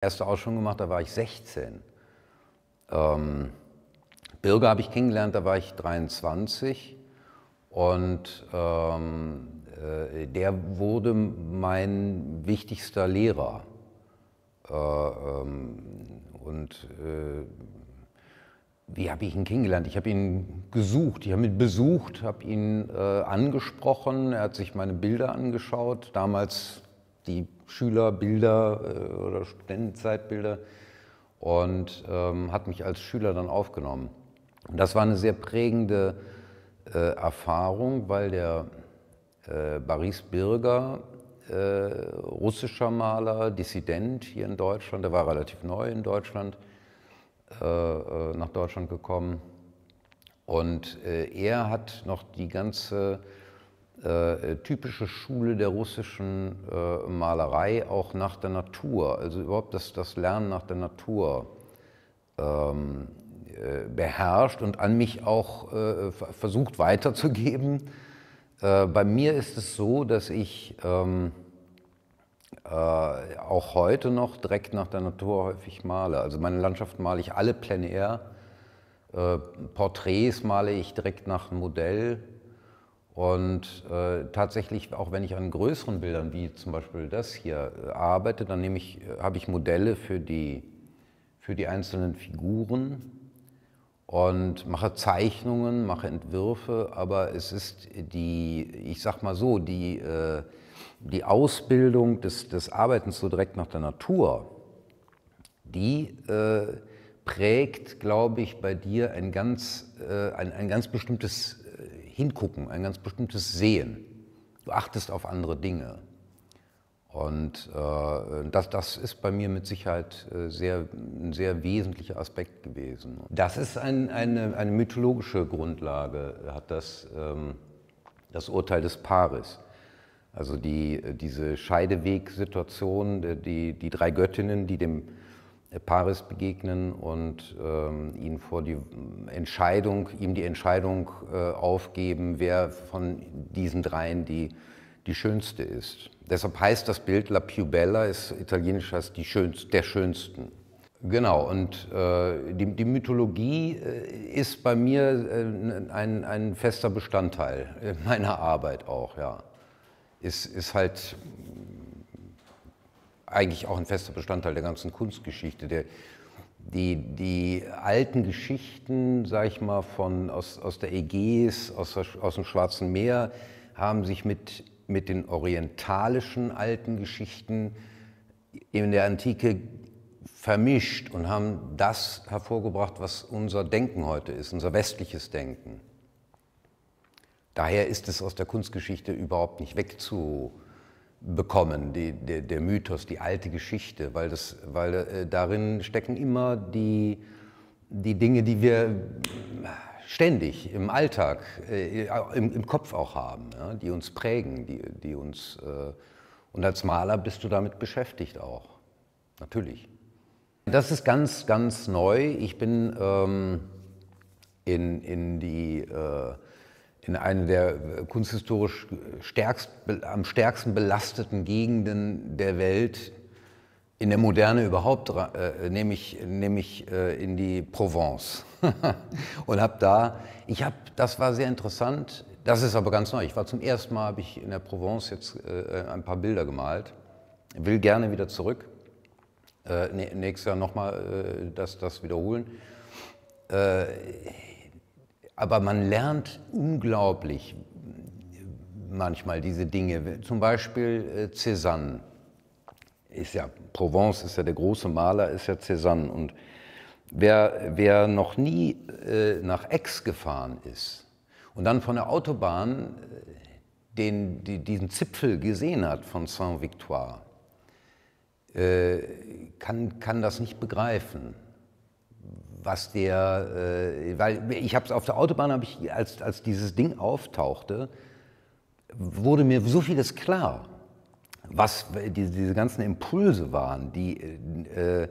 erste Ausstellung gemacht, da war ich 16. Ähm, Birger habe ich kennengelernt, da war ich 23 und ähm, äh, der wurde mein wichtigster Lehrer. Äh, ähm, und äh, wie habe ich ihn kennengelernt? Ich habe ihn gesucht, ich habe ihn besucht, habe ihn äh, angesprochen, er hat sich meine Bilder angeschaut, damals die Schülerbilder äh, oder Studentenzeitbilder und ähm, hat mich als Schüler dann aufgenommen. Und das war eine sehr prägende äh, Erfahrung, weil der äh, Boris Birger, äh, russischer Maler, Dissident hier in Deutschland, der war relativ neu in Deutschland, äh, äh, nach Deutschland gekommen. Und äh, er hat noch die ganze äh, äh, typische Schule der russischen äh, Malerei auch nach der Natur, also überhaupt das, das Lernen nach der Natur ähm, äh, beherrscht und an mich auch äh, versucht weiterzugeben. bei mir ist es so, dass ich ähm, auch heute noch direkt nach der Natur häufig male. Also meine Landschaften male ich alle plein air. Porträts male ich direkt nach Modell und äh, tatsächlich, auch wenn ich an größeren Bildern wie zum Beispiel das hier äh, arbeite, dann nehme ich, äh, habe ich Modelle für die, für die einzelnen Figuren und mache Zeichnungen, mache Entwürfe, aber es ist die, ich sag mal so, die, äh, die Ausbildung des, des Arbeitens so direkt nach der Natur, die äh, prägt, glaube ich, bei dir ein ganz, äh, ein, ein ganz bestimmtes Hingucken, ein ganz bestimmtes Sehen. Du achtest auf andere Dinge. Und äh, das, das ist bei mir mit Sicherheit äh, sehr, ein sehr wesentlicher Aspekt gewesen. Das ist ein, eine, eine mythologische Grundlage, hat das, ähm, das Urteil des Paares. Also die, äh, diese Scheidewegsituation, äh, die, die drei Göttinnen, die dem Paris begegnen und ähm, ihn vor die Entscheidung, ihm die Entscheidung äh, aufgeben, wer von diesen dreien die, die schönste ist. Deshalb heißt das Bild La più bella, ist italienisch heißt die schönst, der schönsten. Genau, und äh, die, die, Mythologie äh, ist bei mir äh, ein, ein fester Bestandteil meiner Arbeit auch, ja. Ist, ist halt eigentlich auch ein fester Bestandteil der ganzen Kunstgeschichte. Der, die, die alten Geschichten, sag ich mal, von, aus, aus der Ägäis, aus, aus dem Schwarzen Meer, haben sich mit, mit den orientalischen alten Geschichten in der Antike vermischt und haben das hervorgebracht, was unser Denken heute ist, unser westliches Denken. Daher ist es aus der Kunstgeschichte überhaupt nicht wegzu, bekommen, die, der, der, Mythos, die alte Geschichte, weil, das, weil äh, darin stecken immer die, die Dinge, die wir äh, ständig im Alltag, äh, im, im, Kopf auch haben, ja, die uns prägen, die, die uns... Äh, und als Maler bist du damit beschäftigt auch, natürlich. Das ist ganz, ganz neu. Ich bin ähm, in, in die... Äh, in eine der äh, kunsthistorisch stärkst, am stärksten belasteten Gegenden der Welt, in der Moderne überhaupt, äh, nehme ich, äh, in die Provence. und habe da, ich habe, das war sehr interessant, das ist aber ganz neu. Ich war zum ersten Mal, habe ich in der Provence jetzt äh, äh, ein paar Bilder gemalt. Will gerne wieder zurück. Äh, nächstes Jahr nochmal äh, das, das wiederholen aber man lernt unglaublich manchmal diese Dinge. Zum Beispiel äh, Cézanne ist ja, Provence ist ja der große Maler, ist ja Cézanne. Und wer, wer noch nie äh, nach Aix gefahren ist und dann von der Autobahn äh, den, diesen Zipfel gesehen hat von Saint-Victoire, kann, kann das nicht begreifen was der, äh, weil ich habe es auf der Autobahn, ich, als, als dieses Ding auftauchte, wurde mir so vieles klar, was äh, die, diese ganzen Impulse waren, die äh,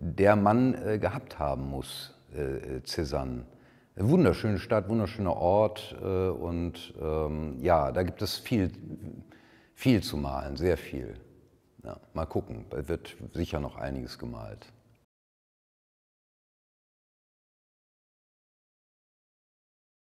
der Mann äh, gehabt haben muss, äh, Cézanne. Wunderschöne Stadt, wunderschöner Ort äh, und ähm, ja, da gibt es viel, viel zu malen, sehr viel. Ja, mal gucken, da wird sicher noch einiges gemalt.